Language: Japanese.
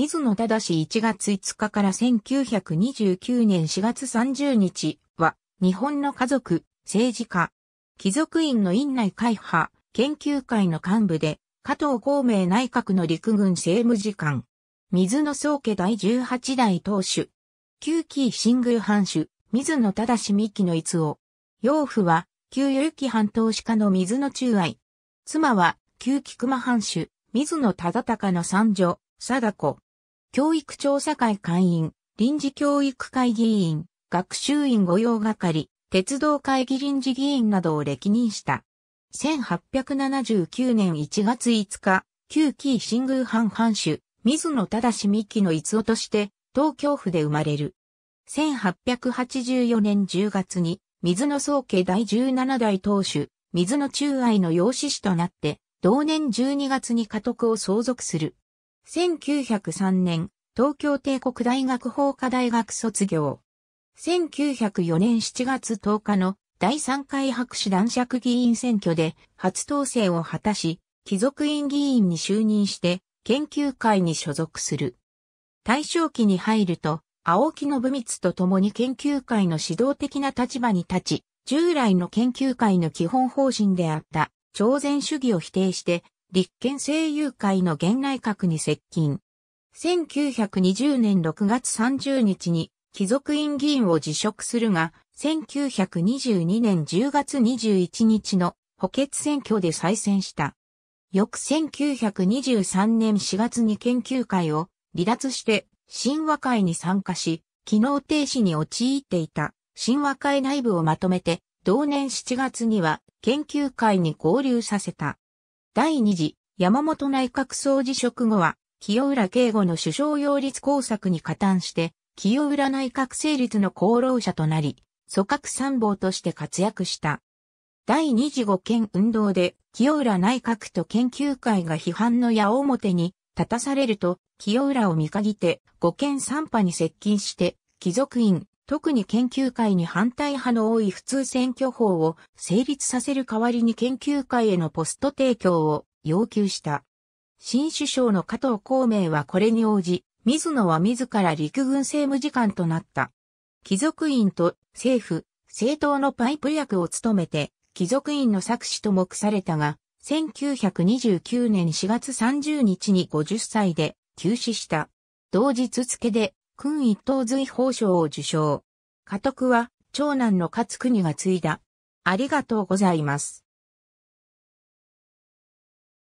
水野忠氏1月5日から1929年4月30日は、日本の家族、政治家、貴族院の院内会派、研究会の幹部で、加藤孔明内閣の陸軍政務次官、水野宗家第18代当主、旧紀新宮藩主、水野忠氏三木の逸夫。養父は、旧与機藩投資家の水野中愛。妻は、旧菊間藩主、水野忠隆の三女、貞子。教育調査会会員、臨時教育会議員、学習院御用係、鉄道会議臨時議員などを歴任した。1879年1月5日、旧紀新宮藩藩主、水野正三紀の逸夫として、東京府で生まれる。1884年10月に、水野宗家第17代当主、水野中愛の養子子となって、同年12月に家督を相続する。1903年、東京帝国大学法科大学卒業。1904年7月10日の第3回白紙男爵議員選挙で初当選を果たし、貴族院議員に就任して研究会に所属する。大正期に入ると、青木信光と共に研究会の指導的な立場に立ち、従来の研究会の基本方針であった、朝鮮主義を否定して、立憲政友会の現内閣に接近。1920年6月30日に貴族院議員を辞職するが、1922年10月21日の補欠選挙で再選した。翌1923年4月に研究会を離脱して神話会に参加し、機能停止に陥っていた神話会内部をまとめて、同年7月には研究会に合流させた。第2次山本内閣総辞職後は、清浦慶吾の首相擁立工作に加担して、清浦内閣成立の功労者となり、組閣参謀として活躍した。第二次五県運動で、清浦内閣と研究会が批判の矢面に立たされると、清浦を見限って、五県参派に接近して、貴族院、特に研究会に反対派の多い普通選挙法を成立させる代わりに研究会へのポスト提供を要求した。新首相の加藤孔明はこれに応じ、水野は自ら陸軍政務次官となった。貴族院と政府、政党のパイプ役を務めて、貴族院の作詞と目されたが、1929年4月30日に50歳で休止した。同日付で勲一等随法賞を受賞。家督は長男の勝国が継いだ。ありがとうございます。